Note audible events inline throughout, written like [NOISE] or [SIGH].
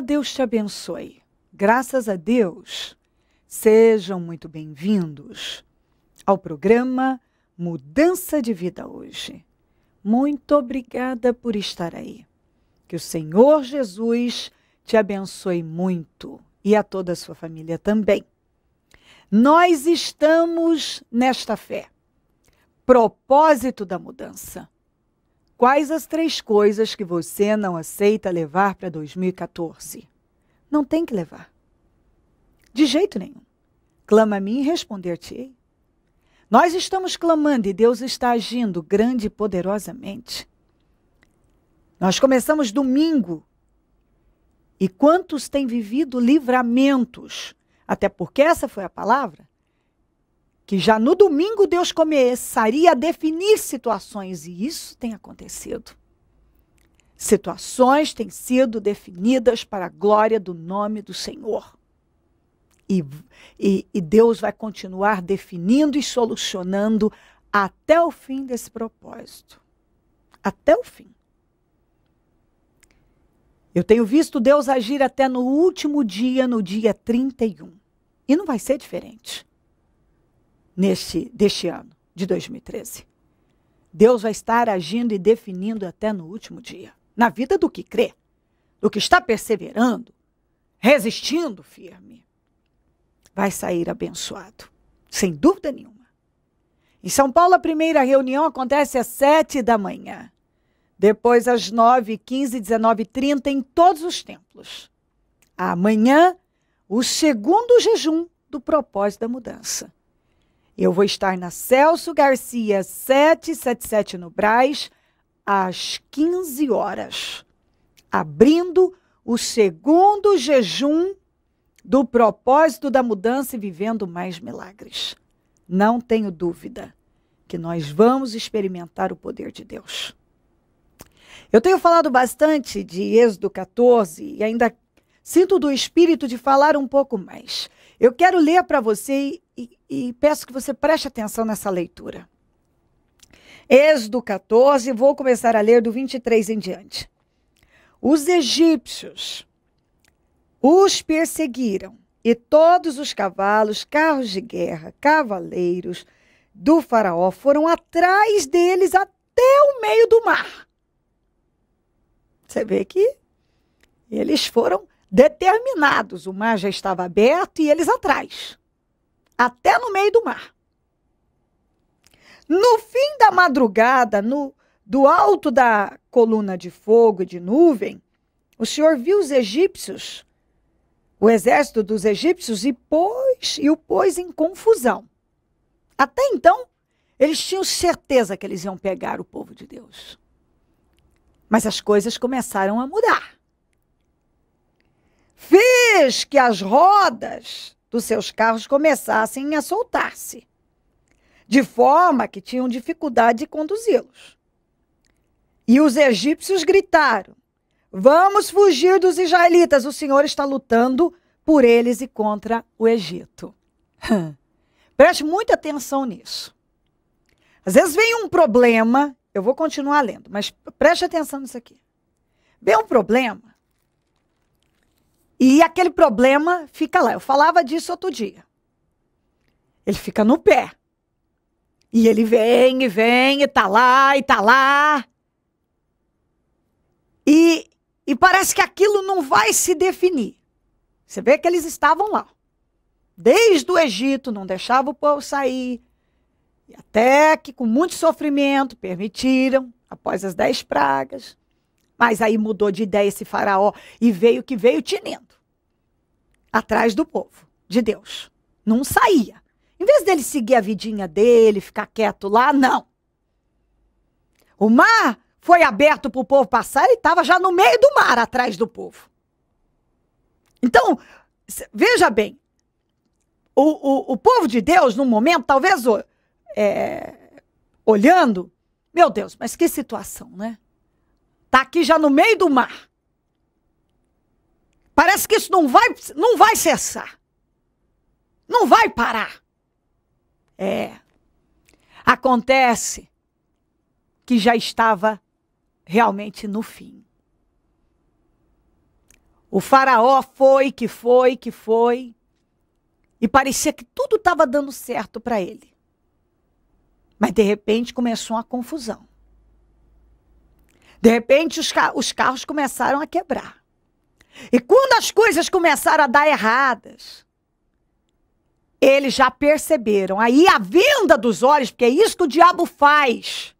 Deus te abençoe. Graças a Deus. Sejam muito bem-vindos ao programa Mudança de Vida hoje. Muito obrigada por estar aí. Que o Senhor Jesus te abençoe muito e a toda a sua família também. Nós estamos nesta fé, propósito da mudança. Quais as três coisas que você não aceita levar para 2014? Não tem que levar. De jeito nenhum. Clama a mim e responder-te-ei. Nós estamos clamando e Deus está agindo grande e poderosamente. Nós começamos domingo. E quantos têm vivido livramentos? Até porque essa foi a palavra que já no domingo Deus começaria a definir situações, e isso tem acontecido. Situações têm sido definidas para a glória do nome do Senhor. E, e, e Deus vai continuar definindo e solucionando até o fim desse propósito. Até o fim. Eu tenho visto Deus agir até no último dia, no dia 31. E não vai ser diferente neste, deste ano de 2013. Deus vai estar agindo e definindo até no último dia. Na vida do que crê, do que está perseverando, resistindo firme, vai sair abençoado, sem dúvida nenhuma. Em São Paulo, a primeira reunião acontece às sete da manhã. Depois, às nove, quinze, dezenove, e trinta, em todos os templos. Amanhã, o segundo jejum do propósito da mudança. Eu vou estar na Celso Garcia 777 no Braz às 15 horas, abrindo o segundo jejum do propósito da mudança e vivendo mais milagres. Não tenho dúvida que nós vamos experimentar o poder de Deus. Eu tenho falado bastante de Êxodo 14 e ainda sinto do espírito de falar um pouco mais. Eu quero ler para você e, e, peço que você preste atenção nessa leitura. Êxodo 14, vou começar a ler do 23 em diante. Os egípcios os perseguiram, e todos os cavalos, carros de guerra, cavaleiros do faraó foram atrás deles até o meio do mar. Você vê que eles foram Determinados, o mar já estava aberto e eles atrás, até no meio do mar. No fim da madrugada, no, do alto da coluna de fogo e de nuvem, o Senhor viu os egípcios, o exército dos egípcios, e, pôs, e o pôs em confusão. Até então, eles tinham certeza que eles iam pegar o povo de Deus. Mas as coisas começaram a mudar. Fiz que as rodas dos seus carros começassem a soltar-se, de forma que tinham dificuldade de conduzi-los. E os egípcios gritaram: Vamos fugir dos israelitas, o Senhor está lutando por eles e contra o Egito. [LAUGHS] Preste muita atenção nisso. Às vezes vem um problema, eu vou continuar lendo, mas preste atenção nisso aqui. Vem um problema e aquele problema fica lá. Eu falava disso outro dia. Ele fica no pé. E ele vem e vem e tá lá e tá lá. E, e parece que aquilo não vai se definir. Você vê que eles estavam lá. Desde o Egito, não deixava o povo sair. E até que, com muito sofrimento, permitiram, após as dez pragas. Mas aí mudou de ideia esse faraó e veio que veio tinendo atrás do povo de Deus. Não saía. Em vez dele seguir a vidinha dele, ficar quieto lá, não. O mar foi aberto para o povo passar, ele estava já no meio do mar, atrás do povo. Então, veja bem, o, o, o povo de Deus, num momento, talvez é, olhando, meu Deus, mas que situação, né? Está aqui já no meio do mar. Parece que isso não vai, não vai cessar. Não vai parar. É. Acontece que já estava realmente no fim. O faraó foi, que foi, que foi. E parecia que tudo estava dando certo para ele. Mas de repente começou uma confusão. De repente os, os carros começaram a quebrar. E quando as coisas começaram a dar erradas, eles já perceberam. Aí a venda dos olhos, porque é isso que o diabo faz.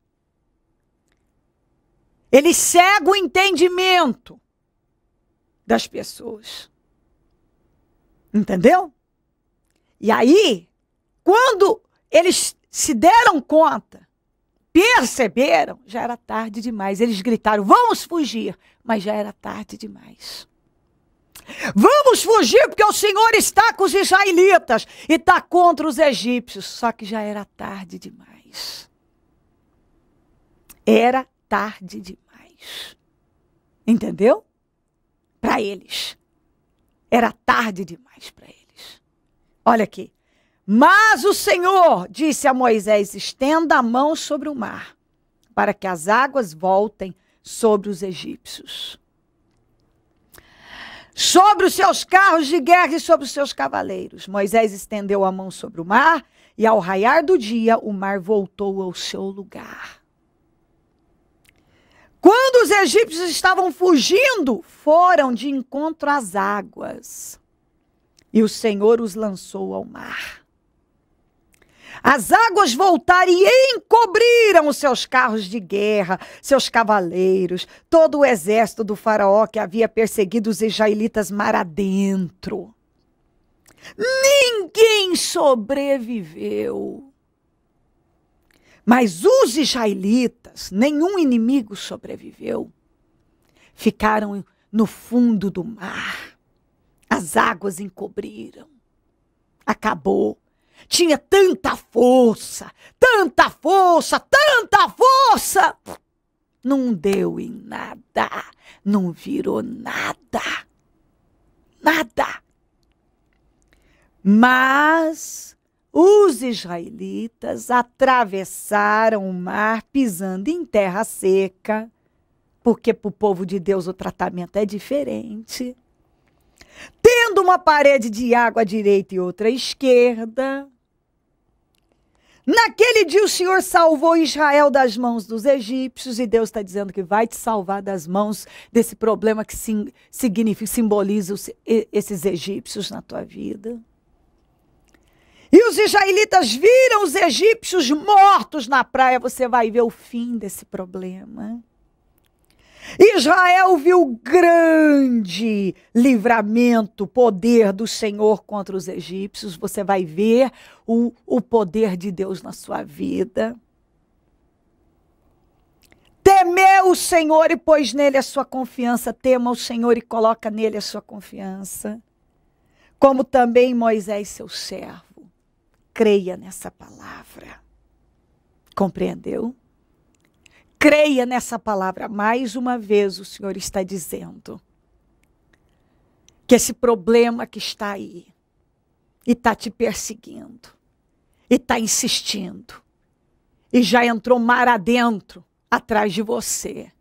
Ele cega o entendimento das pessoas. Entendeu? E aí, quando eles se deram conta, perceberam, já era tarde demais. Eles gritaram: vamos fugir, mas já era tarde demais. Vamos fugir, porque o Senhor está com os israelitas e está contra os egípcios. Só que já era tarde demais. Era tarde demais. Entendeu? Para eles. Era tarde demais para eles. Olha aqui. Mas o Senhor disse a Moisés: estenda a mão sobre o mar, para que as águas voltem sobre os egípcios sobre os seus carros de guerra e sobre os seus cavaleiros. Moisés estendeu a mão sobre o mar, e ao raiar do dia, o mar voltou ao seu lugar. Quando os egípcios estavam fugindo, foram de encontro às águas, e o Senhor os lançou ao mar. As águas voltaram e encobriram os seus carros de guerra, seus cavaleiros, todo o exército do faraó que havia perseguido os israelitas mar adentro. Ninguém sobreviveu. Mas os israelitas, nenhum inimigo sobreviveu. Ficaram no fundo do mar. As águas encobriram. Acabou tinha tanta força, tanta força, tanta força. Não deu em nada, não virou nada, nada. Mas os israelitas atravessaram o mar pisando em terra seca, porque para o povo de Deus o tratamento é diferente. Tendo uma parede de água à direita e outra à esquerda, Naquele dia o Senhor salvou Israel das mãos dos egípcios e Deus está dizendo que vai te salvar das mãos desse problema que sim, significa, simboliza os, esses egípcios na tua vida. E os israelitas viram os egípcios mortos na praia. Você vai ver o fim desse problema. Israel viu grande livramento, poder do Senhor contra os egípcios. Você vai ver o, o poder de Deus na sua vida. Temeu o Senhor e pôs nele a sua confiança. Tema o Senhor e coloca nele a sua confiança. Como também Moisés, seu servo. Creia nessa palavra. Compreendeu? Creia nessa palavra. Mais uma vez, o Senhor está dizendo que esse problema que está aí e está te perseguindo e está insistindo e já entrou mar adentro atrás de você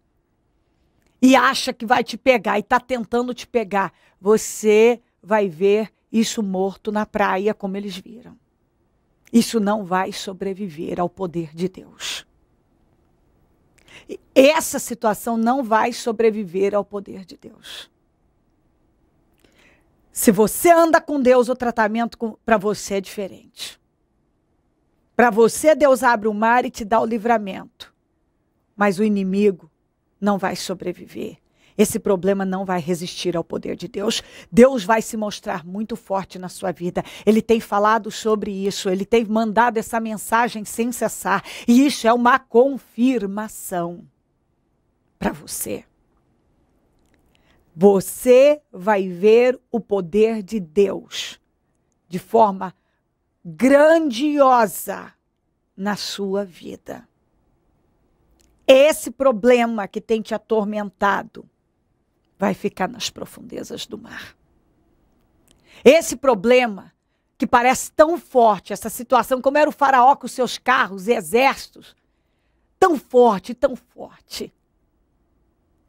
e acha que vai te pegar e está tentando te pegar, você vai ver isso morto na praia como eles viram. Isso não vai sobreviver ao poder de Deus. Essa situação não vai sobreviver ao poder de Deus. Se você anda com Deus, o tratamento para você é diferente. Para você, Deus abre o mar e te dá o livramento. Mas o inimigo não vai sobreviver esse problema não vai resistir ao poder de Deus. Deus vai se mostrar muito forte na sua vida. Ele tem falado sobre isso, ele tem mandado essa mensagem sem cessar, e isso é uma confirmação para você. Você vai ver o poder de Deus de forma grandiosa na sua vida. Esse problema que tem te atormentado, vai ficar nas profundezas do mar. Esse problema que parece tão forte, essa situação, como era o faraó com seus carros e exércitos, tão forte, tão forte,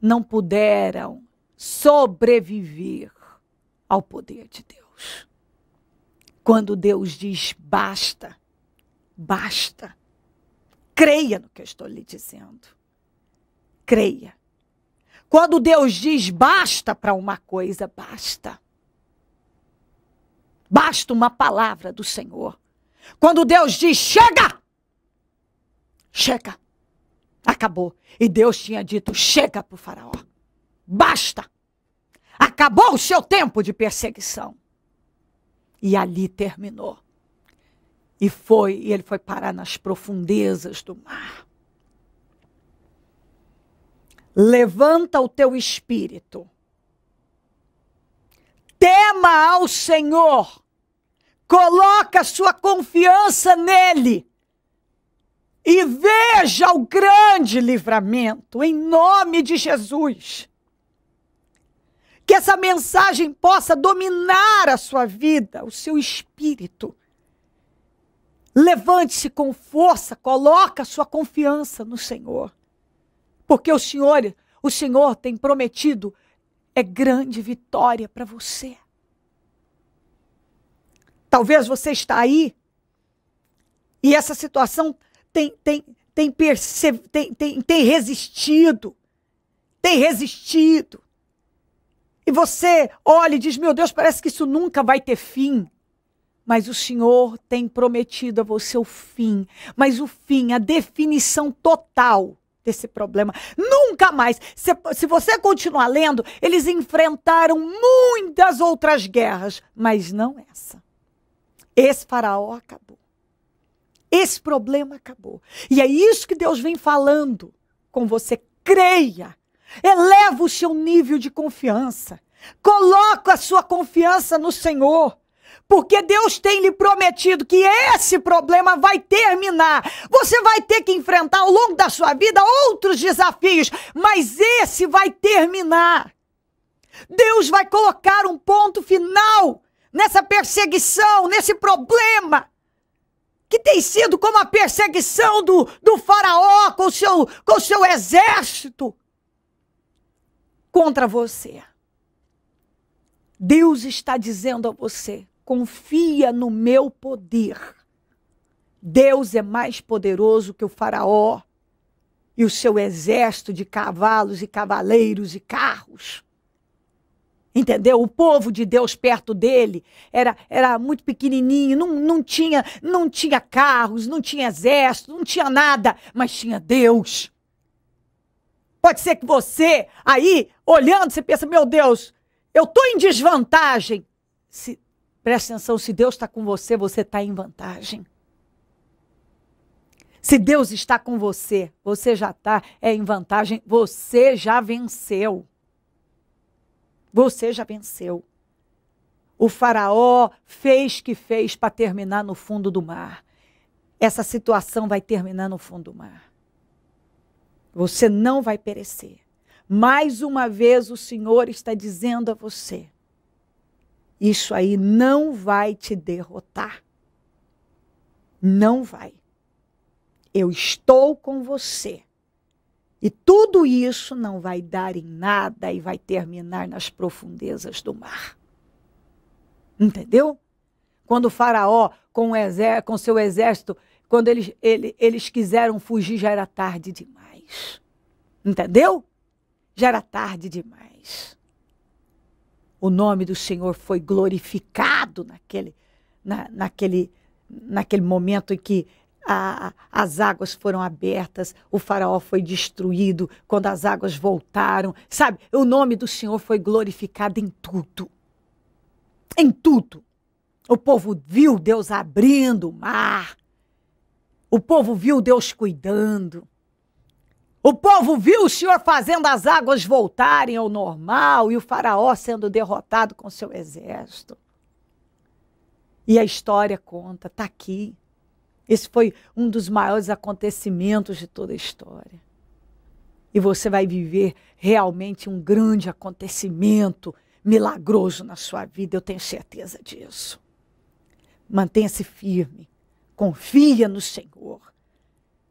não puderam sobreviver ao poder de Deus. Quando Deus diz basta, basta, creia no que eu estou lhe dizendo. Creia. Quando Deus diz basta para uma coisa, basta. Basta uma palavra do Senhor. Quando Deus diz chega, chega, acabou. E Deus tinha dito chega para o Faraó, basta. Acabou o seu tempo de perseguição. E ali terminou. E foi, e ele foi parar nas profundezas do mar levanta o teu espírito. Tema ao Senhor. Coloca sua confiança nele. E veja o grande livramento em nome de Jesus. Que essa mensagem possa dominar a sua vida, o seu espírito. Levante-se com força, coloca sua confiança no Senhor porque o Senhor, o Senhor tem prometido é grande vitória para você. Talvez você está aí e essa situação tem tem tem, tem, tem, tem resistido, tem resistido. E você olha e diz: Meu Deus, parece que isso nunca vai ter fim. Mas o Senhor tem prometido a você o fim. Mas o fim, a definição total desse problema. Nunca mais. Se, se, você continuar lendo, eles enfrentaram muitas outras guerras, mas não essa. Esse faraó acabou. Esse problema acabou. E é isso que Deus vem falando com você. Creia. Eleva o seu nível de confiança. Coloca a sua confiança no Senhor porque Deus tem lhe prometido que esse problema vai terminar. Você vai ter que enfrentar ao longo da sua vida outros desafios, mas esse vai terminar. Deus vai colocar um ponto final nessa perseguição, nesse problema que tem sido como a perseguição do, do faraó com seu, com seu exército contra você. Deus está dizendo a você: confia no meu poder. Deus é mais poderoso que o Faraó e o seu exército de cavalos e cavaleiros e carros. Entendeu? O povo de Deus perto dele era, era muito pequenininho, não, não, tinha, não tinha carros, não tinha exército, não tinha nada, mas tinha Deus. Pode ser que você, aí, olhando, você pensa: meu Deus, eu estou em desvantagem. Se Preste atenção: se Deus está com você, você está em vantagem. Se Deus está com você, você já está é, em vantagem, você já venceu. Você já venceu. O Faraó fez que fez para terminar no fundo do mar. Essa situação vai terminar no fundo do mar. Você não vai perecer. Mais uma vez, o Senhor está dizendo a você: isso aí não vai te derrotar. Não vai. Eu estou com você. E tudo isso não vai dar em nada e vai terminar nas profundezas do mar. Entendeu? Quando o faraó, com, o com seu exército, quando eles, ele, eles quiseram fugir, já era tarde demais. Entendeu? Já era tarde demais o nome do Senhor foi glorificado naquele, na, naquele, naquele momento em que a, as águas foram abertas, o faraó foi destruído, quando as águas voltaram, sabe? O nome do Senhor foi glorificado em tudo. Em tudo. O povo viu Deus abrindo o mar. O povo viu Deus cuidando. O povo viu o Senhor fazendo as águas voltarem ao normal e o Faraó sendo derrotado com seu exército. E a história conta, está aqui. Esse foi um dos maiores acontecimentos de toda a história. E você vai viver realmente um grande acontecimento milagroso na sua vida, eu tenho certeza disso. Mantenha-se firme, confia no Senhor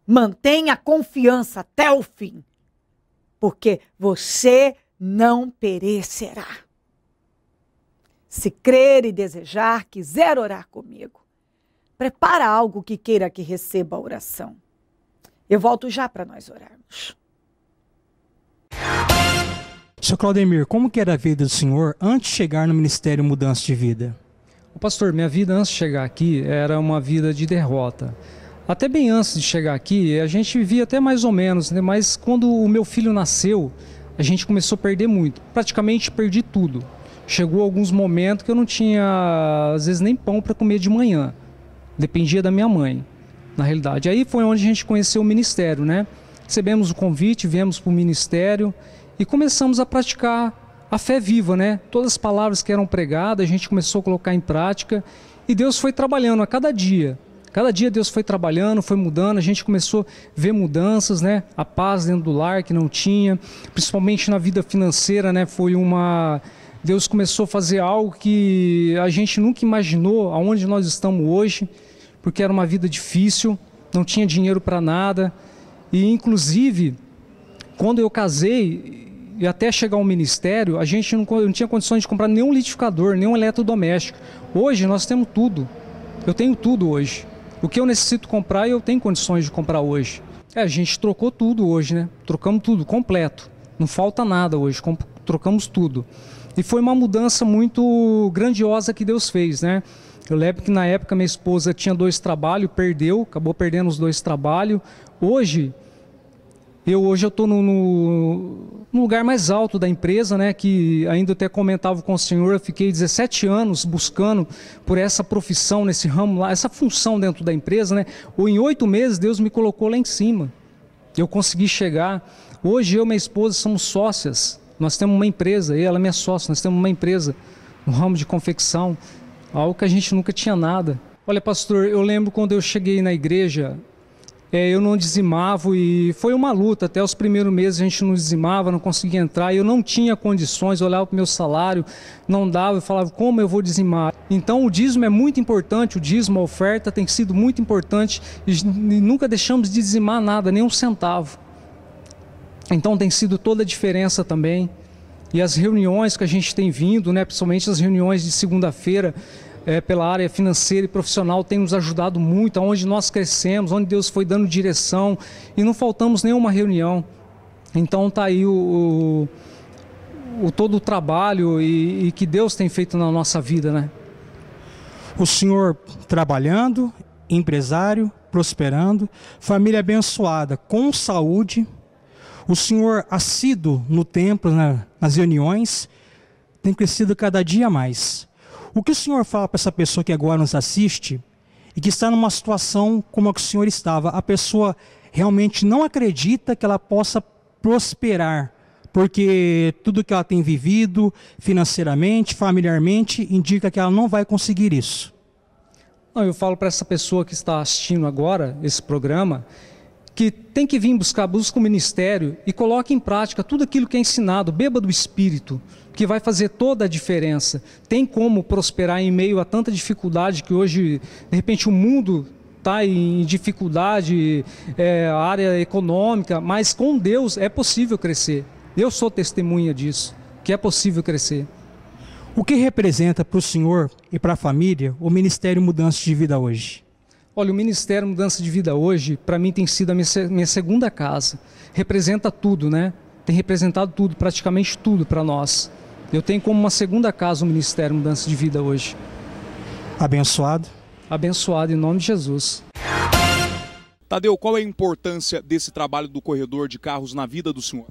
Mantenha a confiança até o fim, porque você não perecerá. Se crer e desejar, quiser orar comigo, prepara algo que queira que receba a oração. Eu volto já para nós orarmos. Seu Claudemir, como que era a vida do senhor antes de chegar no Ministério Mudança de Vida? Pastor, minha vida antes de chegar aqui era uma vida de derrota. Até bem antes de chegar aqui, a gente vivia até mais ou menos, né? mas quando o meu filho nasceu, a gente começou a perder muito. Praticamente perdi tudo. Chegou alguns momentos que eu não tinha, às vezes, nem pão para comer de manhã. Dependia da minha mãe, na realidade. Aí foi onde a gente conheceu o ministério, né? Recebemos o convite, viemos para o ministério e começamos a praticar a fé viva, né? Todas as palavras que eram pregadas, a gente começou a colocar em prática e Deus foi trabalhando a cada dia. Cada dia Deus foi trabalhando, foi mudando, a gente começou a ver mudanças, né? A paz dentro do lar que não tinha, principalmente na vida financeira, né? Foi uma Deus começou a fazer algo que a gente nunca imaginou aonde nós estamos hoje, porque era uma vida difícil, não tinha dinheiro para nada. E inclusive, quando eu casei, e até chegar ao ministério, a gente não, não, tinha condições de comprar nenhum litificador, nenhum eletrodoméstico. Hoje nós temos tudo. Eu tenho tudo hoje. O que eu necessito comprar, eu tenho condições de comprar hoje. É, a gente trocou tudo hoje, né? Trocamos tudo, completo. Não falta nada hoje, trocamos tudo. E foi uma mudança muito grandiosa que Deus fez, né? Eu lembro que na época minha esposa tinha dois trabalhos, perdeu, acabou perdendo os dois trabalhos. Hoje, eu hoje eu estou no, no, no, lugar mais alto da empresa, né? Que ainda até comentava com o senhor, eu fiquei 17 anos buscando por essa profissão nesse ramo lá, essa função dentro da empresa, né? Ou em oito meses Deus me colocou lá em cima. Eu consegui chegar. Hoje eu e minha esposa somos sócias. Nós temos uma empresa, ela é minha sócia, nós temos uma empresa no ramo de confecção, algo que a gente nunca tinha nada. Olha, pastor, eu lembro quando eu cheguei na igreja, é, eu não dizimava e foi uma luta. Até os primeiros meses a gente não dizimava, não conseguia entrar. Eu não tinha condições, olhava para o meu salário, não dava. Eu falava, como eu vou dizimar? Então o dízimo é muito importante, o dízimo, a oferta tem sido muito importante e nunca deixamos de dizimar nada, nem um centavo. Então tem sido toda a diferença também. E as reuniões que a gente tem vindo, né, principalmente as reuniões de segunda-feira, é, pela área financeira e profissional tem nos ajudado muito, aonde nós crescemos, onde Deus foi dando direção e não faltamos nenhuma reunião. Então tá aí o, o, o todo o trabalho e, e que Deus tem feito na nossa vida, né? O senhor trabalhando, empresário, prosperando, família abençoada, com saúde. O senhor assíduo no templo, né, nas reuniões, tem crescido cada dia mais. O que o senhor fala para essa pessoa que agora nos assiste e que está numa situação como a que o senhor estava? A pessoa realmente não acredita que ela possa prosperar, porque tudo que ela tem vivido financeiramente, familiarmente, indica que ela não vai conseguir isso. Não, eu falo para essa pessoa que está assistindo agora esse programa que tem que vir buscar, busca o ministério e coloque em prática tudo aquilo que é ensinado, beba do Espírito que vai fazer toda a diferença. Tem como prosperar em meio a tanta dificuldade que hoje, de repente, o mundo está em dificuldade, é, a área econômica, mas com Deus é possível crescer. Eu sou testemunha disso, que é possível crescer. O que representa para o senhor e para a família o Ministério Mudança de Vida hoje? Olha, o Ministério Mudança de Vida hoje, para mim, tem sido a minha segunda casa. Representa tudo, né? Tem representado tudo, praticamente tudo para nós. Eu tenho como uma segunda casa o Ministério Mudança de Vida hoje. Abençoado? Abençoado, em nome de Jesus. Tadeu, qual é a importância desse trabalho do corredor de carros na vida do senhor?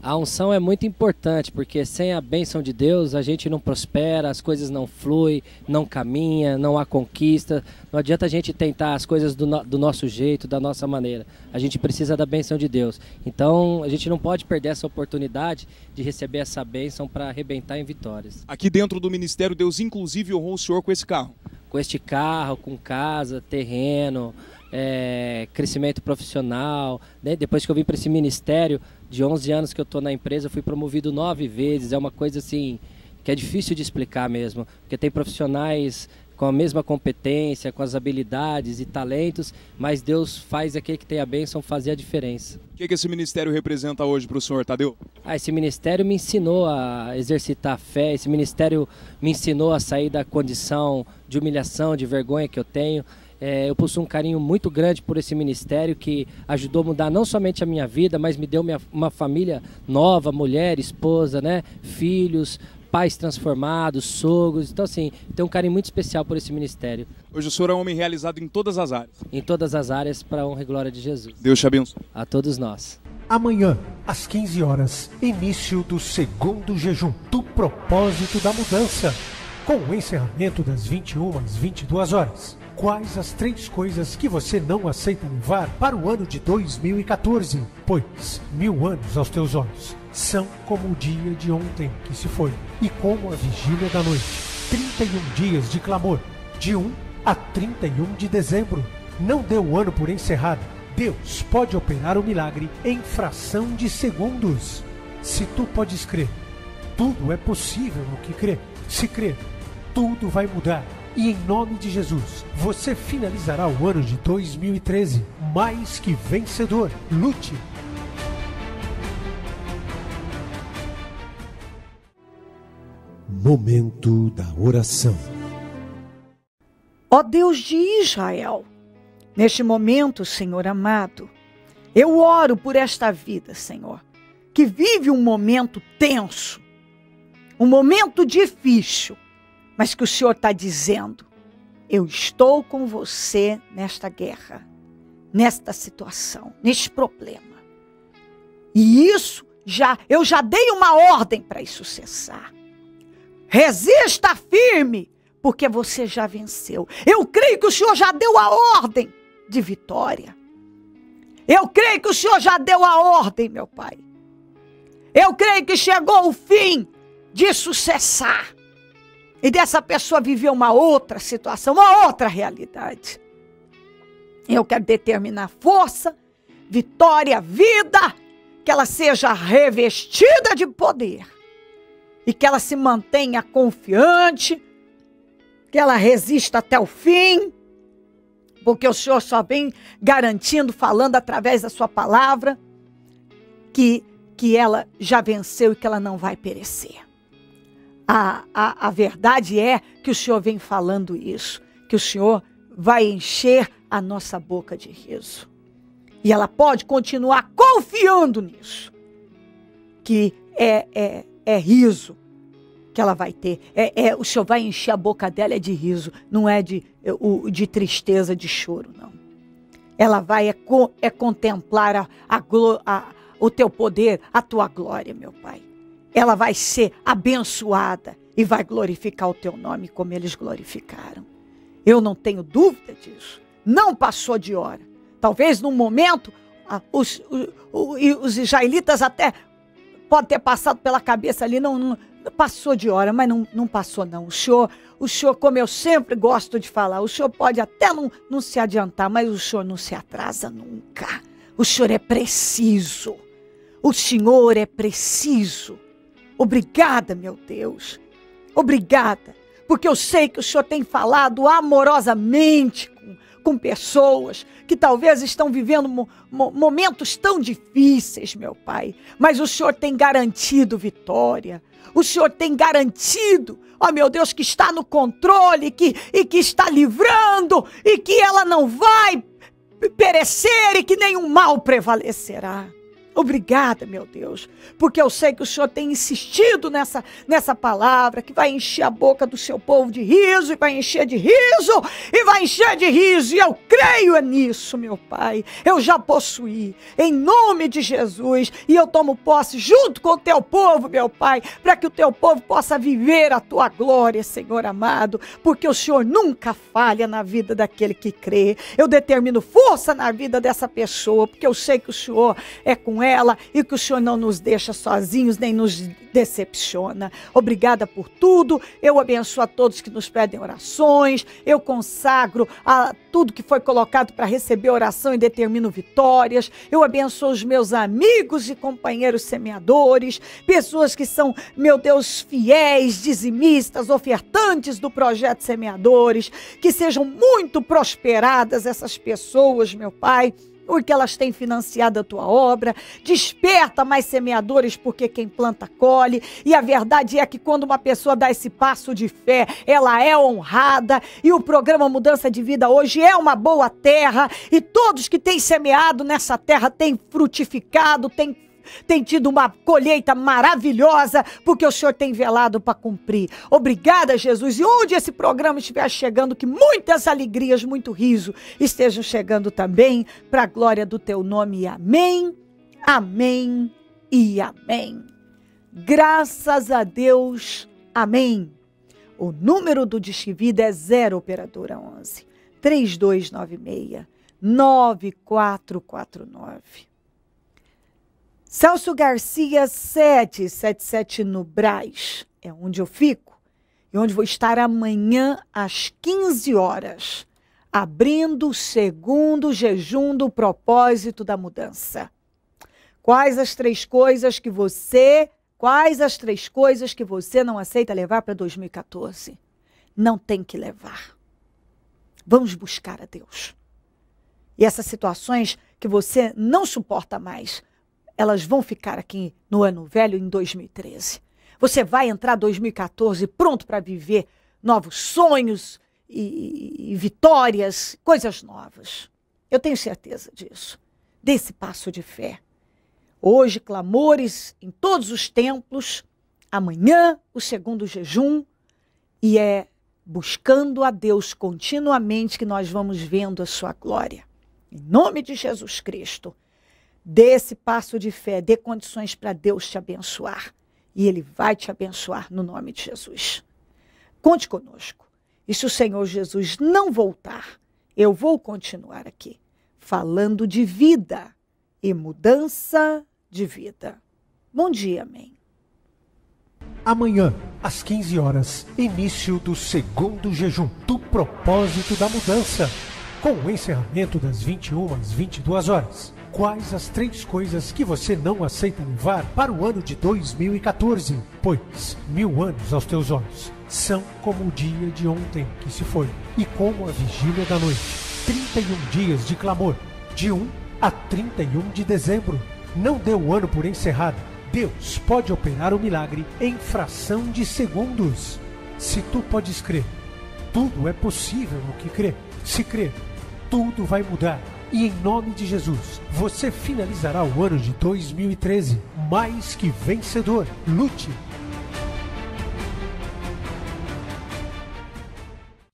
a unção é muito importante, porque sem a bênção de Deus a gente não prospera, as coisas não fluem, não caminha, não há conquista. Não adianta a gente tentar as coisas do, no, do nosso jeito, da nossa maneira. A gente precisa da bênção de Deus. Então a gente não pode perder essa oportunidade de receber essa bênção para arrebentar em vitórias. Aqui dentro do ministério, Deus inclusive honrou o senhor com esse carro? Com este carro, com casa, terreno é, crescimento profissional. Né? Depois que eu vim para esse ministério, de 11 anos que eu estou na empresa, fui promovido nove vezes. É uma coisa assim que é difícil de explicar mesmo, porque tem profissionais com a mesma competência, com as habilidades e talentos, mas Deus faz aquele que tem a bênção fazer a diferença. O que, é que esse ministério representa hoje para o senhor, Tadeu? Ah, esse ministério me ensinou a exercitar a fé, esse ministério me ensinou a sair da condição de humilhação, de vergonha que eu tenho. É, eu possuo um carinho muito grande por esse ministério que ajudou a mudar não somente a minha vida, mas me deu minha, uma família nova, mulher, esposa, né, filhos, pais transformados, sogros. Então, assim, tem um carinho muito especial por esse ministério. Hoje o senhor é um homem realizado em todas as áreas. Em todas as áreas, para a honra e glória de Jesus. Deus te abençoe. A todos nós. Amanhã, às 15 horas, início do segundo jejum do propósito da mudança, com o encerramento das 21 às 22 horas quais as três coisas que você não aceita no VAR para o ano de 2014, pois mil anos aos teus olhos são como o dia de ontem que se foi e como a vigília da noite. 31 dias de clamor, de 1 a 31 de dezembro. Não dê o ano por encerrado. Deus pode operar o milagre em fração de segundos. Se tu podes crer, tudo é possível no que crer. Se crer, tudo vai mudar. E em nome de Jesus, você finalizará o ano de 2013 mais que vencedor. Lute! Momento da oração. Ó Deus de Israel, neste momento, Senhor amado, eu oro por esta vida, Senhor, que vive um momento tenso, um momento difícil mas que o Senhor está dizendo: eu estou com você nesta guerra, nesta situação, neste problema. E isso já, eu já dei uma ordem para isso cessar. Resista firme, porque você já venceu. Eu creio que o Senhor já deu a ordem de vitória. Eu creio que o Senhor já deu a ordem, meu Pai. Eu creio que chegou o fim de cessar e dessa pessoa viver uma outra situação, uma outra realidade. Eu quero determinar força, vitória, vida, que ela seja revestida de poder e que ela se mantenha confiante, que ela resista até o fim, porque o Senhor só vem garantindo, falando através da sua palavra, que, que ela já venceu e que ela não vai perecer a, a, a verdade é que o Senhor vem falando isso, que o Senhor vai encher a nossa boca de riso. E ela pode continuar confiando nisso, que é, é, é riso que ela vai ter. É, é, o Senhor vai encher a boca dela é de riso, não é de, é, de tristeza, de choro, não. Ela vai é, é contemplar a, a, a, o teu poder, a tua glória, meu Pai ela vai ser abençoada e vai glorificar o teu nome como eles glorificaram. Eu não tenho dúvida disso. Não passou de hora. Talvez num momento os, os, os israelitas até pode ter passado pela cabeça ali, não, não passou de hora, mas não, não passou não. O senhor, o senhor, como eu sempre gosto de falar, o senhor pode até não, não se adiantar, mas o senhor não se atrasa nunca. O senhor é preciso. O senhor é preciso. Obrigada, meu Deus. Obrigada, porque eu sei que o Senhor tem falado amorosamente com, com pessoas que talvez estão vivendo mo momentos tão difíceis, meu Pai, mas o Senhor tem garantido vitória. O Senhor tem garantido, ó meu Deus, que está no controle que, e que está livrando e que ela não vai perecer e que nenhum mal prevalecerá. Obrigada, meu Deus, porque eu sei que o Senhor tem insistido nessa, nessa palavra, que vai encher a boca do seu povo de riso, e vai encher de riso, e vai encher de riso. E eu creio é nisso, meu Pai. Eu já possuí, em nome de Jesus, e eu tomo posse junto com o teu povo, meu Pai, para que o teu povo possa viver a tua glória, Senhor amado, porque o Senhor nunca falha na vida daquele que crê. Eu determino força na vida dessa pessoa, porque eu sei que o Senhor é com ela ela e que o Senhor não nos deixa sozinhos nem nos decepciona. Obrigada por tudo. Eu abençoo a todos que nos pedem orações. Eu consagro a tudo que foi colocado para receber oração e determino vitórias. Eu abençoo os meus amigos e companheiros semeadores, pessoas que são, meu Deus, fiéis, dizimistas, ofertantes do projeto Semeadores. Que sejam muito prosperadas essas pessoas, meu Pai porque elas têm financiado a tua obra. Desperta mais semeadores, porque quem planta colhe. E a verdade é que quando uma pessoa dá esse passo de fé, ela é honrada. E o programa Mudança de Vida hoje é uma boa terra. E todos que têm semeado nessa terra têm frutificado, têm tem tido uma colheita maravilhosa, porque o Senhor tem velado para cumprir. Obrigada, Jesus. E onde esse programa estiver chegando, que muitas alegrias, muito riso estejam chegando também, para a glória do teu nome. Amém, amém e amém. Graças a Deus, amém. O número do Disque Vida é 0 Operadora 11 3296 9449. Celso Garcia 777 no Braz, é onde eu fico e onde vou estar amanhã às 15 horas, abrindo o segundo jejum do propósito da mudança. Quais as três coisas que você, quais as três coisas que você não aceita levar para 2014? Não tem que levar. Vamos buscar a Deus. E essas situações que você não suporta mais, elas vão ficar aqui no ano velho em 2013. Você vai entrar 2014 pronto para viver novos sonhos e, e, vitórias, coisas novas. Eu tenho certeza disso. Desse passo de fé. Hoje, clamores em todos os templos, amanhã, o segundo jejum, e é buscando a Deus continuamente que nós vamos vendo a sua glória. Em nome de Jesus Cristo. Dê esse passo de fé, dê condições para Deus te abençoar. E Ele vai te abençoar no nome de Jesus. Conte conosco. E se o Senhor Jesus não voltar, eu vou continuar aqui falando de vida e mudança de vida. Bom dia, amém. Amanhã, às 15 horas, início do segundo jejum do propósito da mudança, com o encerramento das 21 às 22 horas quais as três coisas que você não aceita levar para o ano de 2014, pois mil anos aos teus olhos são como o dia de ontem que se foi e como a vigília da noite. 31 dias de clamor, de 1 a 31 de dezembro. Não dê o ano por encerrado. Deus pode operar o milagre em fração de segundos. Se tu podes crer, tudo é possível no que crer. Se crer, tudo vai mudar. E em nome de Jesus, você finalizará o ano de 2013 mais que vencedor. Lute!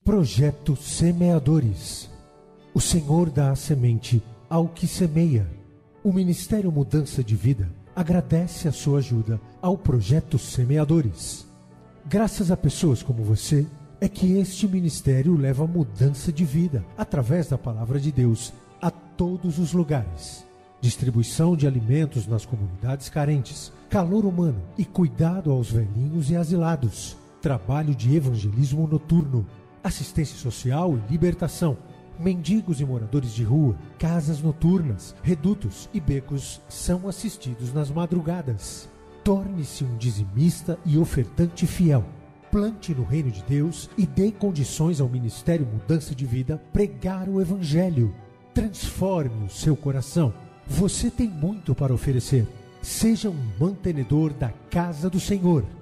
Projeto Semeadores. O Senhor dá a semente ao que semeia. O Ministério Mudança de Vida agradece a sua ajuda ao projeto Semeadores. Graças a pessoas como você, é que este ministério leva mudança de vida através da palavra de Deus todos os lugares. Distribuição de alimentos nas comunidades carentes, calor humano e cuidado aos velhinhos e asilados. Trabalho de evangelismo noturno, assistência social e libertação. Mendigos e moradores de rua, casas noturnas, redutos e becos são assistidos nas madrugadas. Torne-se um dizimista e ofertante fiel plante no reino de Deus e dê condições ao Ministério Mudança de Vida pregar o Evangelho Transforme o seu coração. Você tem muito para oferecer. Seja um mantenedor da casa do Senhor